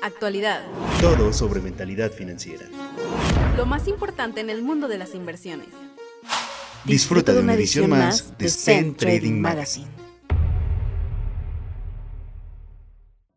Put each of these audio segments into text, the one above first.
Actualidad. Todo sobre mentalidad financiera. Lo más importante en el mundo de las inversiones. Disfruta de una edición más de Zen Trading Magazine.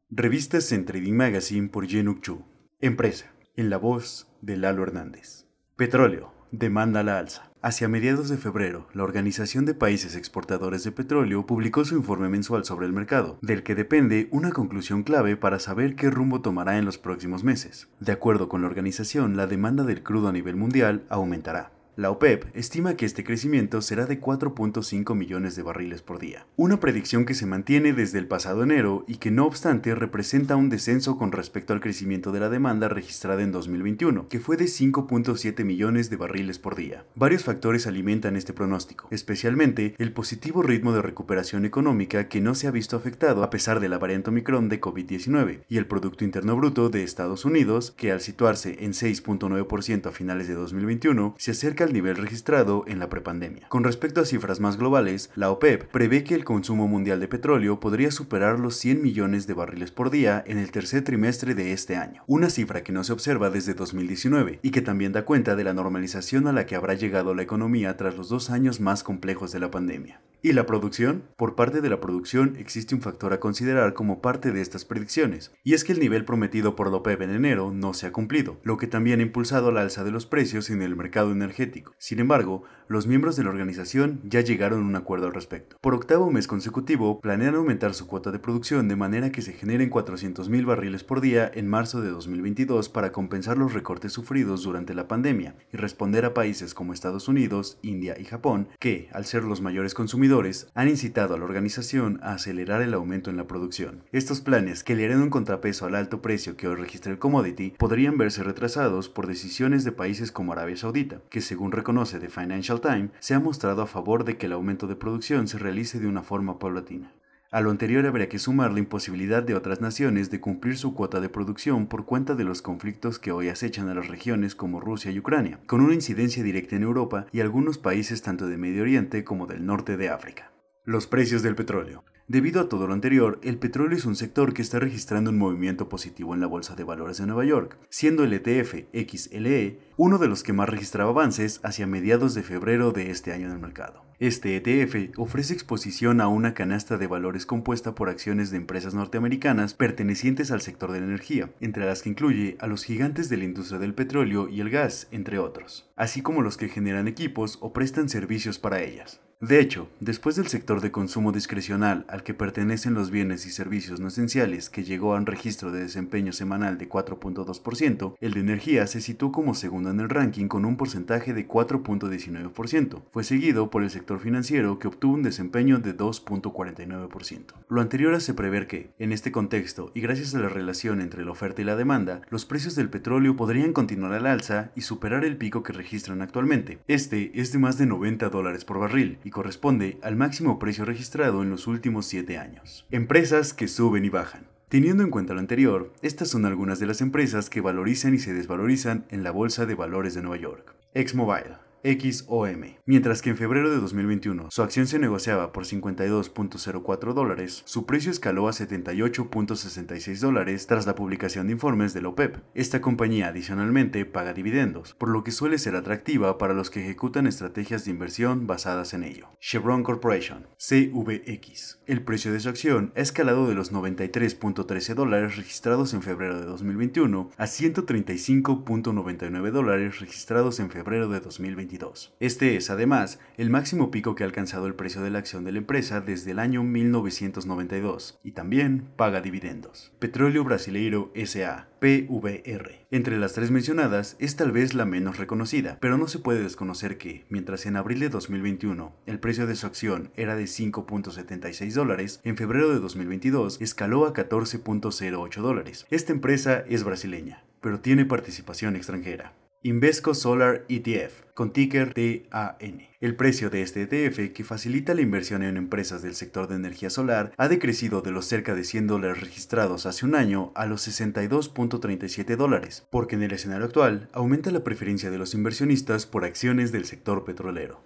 Revistas Zen Trading Magazine por Yenuk Chu. Empresa. En la voz de Lalo Hernández. Petróleo. Demanda a la alza. Hacia mediados de febrero, la Organización de Países Exportadores de Petróleo publicó su informe mensual sobre el mercado, del que depende una conclusión clave para saber qué rumbo tomará en los próximos meses. De acuerdo con la organización, la demanda del crudo a nivel mundial aumentará. La OPEP e estima que este crecimiento será de 4.5 millones de barriles por día, una predicción que se mantiene desde el pasado enero y que no obstante representa un descenso con respecto al crecimiento de la demanda registrada en 2021, que fue de 5.7 millones de barriles por día. Varios factores alimentan este pronóstico, especialmente el positivo ritmo de recuperación económica que no se ha visto afectado a pesar de la variante Omicron de COVID-19 y el Producto Interno Bruto de Estados Unidos, que al situarse en 6.9% a finales de 2021, se acerca al nivel registrado en la prepandemia. Con respecto a cifras más globales, la OPEP e prevé que el consumo mundial de petróleo podría superar los 100 millones de barriles por día en el tercer trimestre de este año, una cifra que no se observa desde 2019 y que también da cuenta de la normalización a la que habrá llegado la economía tras los dos años más complejos de la pandemia. ¿Y la producción? Por parte de la producción existe un factor a considerar como parte de estas predicciones, y es que el nivel prometido por OPEP en enero no se ha cumplido, lo que también ha impulsado la alza de los precios en el mercado energético. Sin embargo, los miembros de la organización ya llegaron a un acuerdo al respecto. Por octavo mes consecutivo, planean aumentar su cuota de producción de manera que se generen 400.000 barriles por día en marzo de 2022 para compensar los recortes sufridos durante la pandemia y responder a países como Estados Unidos, India y Japón, que, al ser los mayores consumidores, han incitado a la organización a acelerar el aumento en la producción. Estos planes, que le harán un contrapeso al alto precio que hoy registra el commodity, podrían verse retrasados por decisiones de países como Arabia Saudita, que según reconoce The Financial Times, se ha mostrado a favor de que el aumento de producción se realice de una forma paulatina. A lo anterior habría que sumar la imposibilidad de otras naciones de cumplir su cuota de producción por cuenta de los conflictos que hoy acechan a las regiones como Rusia y Ucrania, con una incidencia directa en Europa y algunos países tanto de Medio Oriente como del norte de África. Los precios del petróleo. Debido a todo lo anterior, el petróleo es un sector que está registrando un movimiento positivo en la Bolsa de Valores de Nueva York, siendo el ETF XLE uno de los que más registraba avances hacia mediados de febrero de este año en el mercado. Este ETF ofrece exposición a una canasta de valores compuesta por acciones de empresas norteamericanas pertenecientes al sector de la energía, entre las que incluye a los gigantes de la industria del petróleo y el gas, entre otros, así como los que generan equipos o prestan servicios para ellas. De hecho, después del sector de consumo discrecional al que pertenecen los bienes y servicios no esenciales, que llegó a un registro de desempeño semanal de 4.2%, el de energía se situó como segundo en el ranking con un porcentaje de 4.19%. Fue seguido por el sector financiero que obtuvo un desempeño de 2.49%. Lo anterior hace prever que, en este contexto y gracias a la relación entre la oferta y la demanda, los precios del petróleo podrían continuar al alza y superar el pico que registran actualmente. Este es de más de 90 dólares por barril corresponde al máximo precio registrado en los últimos 7 años. Empresas que suben y bajan. Teniendo en cuenta lo anterior, estas son algunas de las empresas que valorizan y se desvalorizan en la Bolsa de Valores de Nueva York. ExMobile, XOM, mientras que en febrero de 2021 su acción se negociaba por 52.04 dólares, su precio escaló a 78.66 dólares tras la publicación de informes de la OPEP. E Esta compañía adicionalmente paga dividendos, por lo que suele ser atractiva para los que ejecutan estrategias de inversión basadas en ello. Chevron Corporation, CVX. El precio de su acción ha escalado de los 93.13 dólares registrados en febrero de 2021 a 135.99 dólares registrados en febrero de 2021. Este es, además, el máximo pico que ha alcanzado el precio de la acción de la empresa desde el año 1992 y también paga dividendos. Petróleo Brasileiro S.A. PVR. Entre las tres mencionadas es tal vez la menos reconocida, pero no se puede desconocer que, mientras en abril de 2021 el precio de su acción era de 5.76 dólares, en febrero de 2022 escaló a 14.08 dólares. Esta empresa es brasileña, pero tiene participación extranjera. Invesco Solar ETF, con ticker TAN. El precio de este ETF, que facilita la inversión en empresas del sector de energía solar, ha decrecido de los cerca de 100 dólares registrados hace un año a los 62.37 dólares, porque en el escenario actual aumenta la preferencia de los inversionistas por acciones del sector petrolero.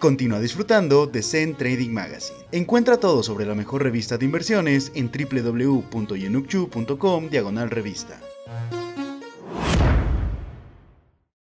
Continúa disfrutando de Zen Trading Magazine. Encuentra todo sobre la mejor revista de inversiones en www.yenukchu.com diagonal revista.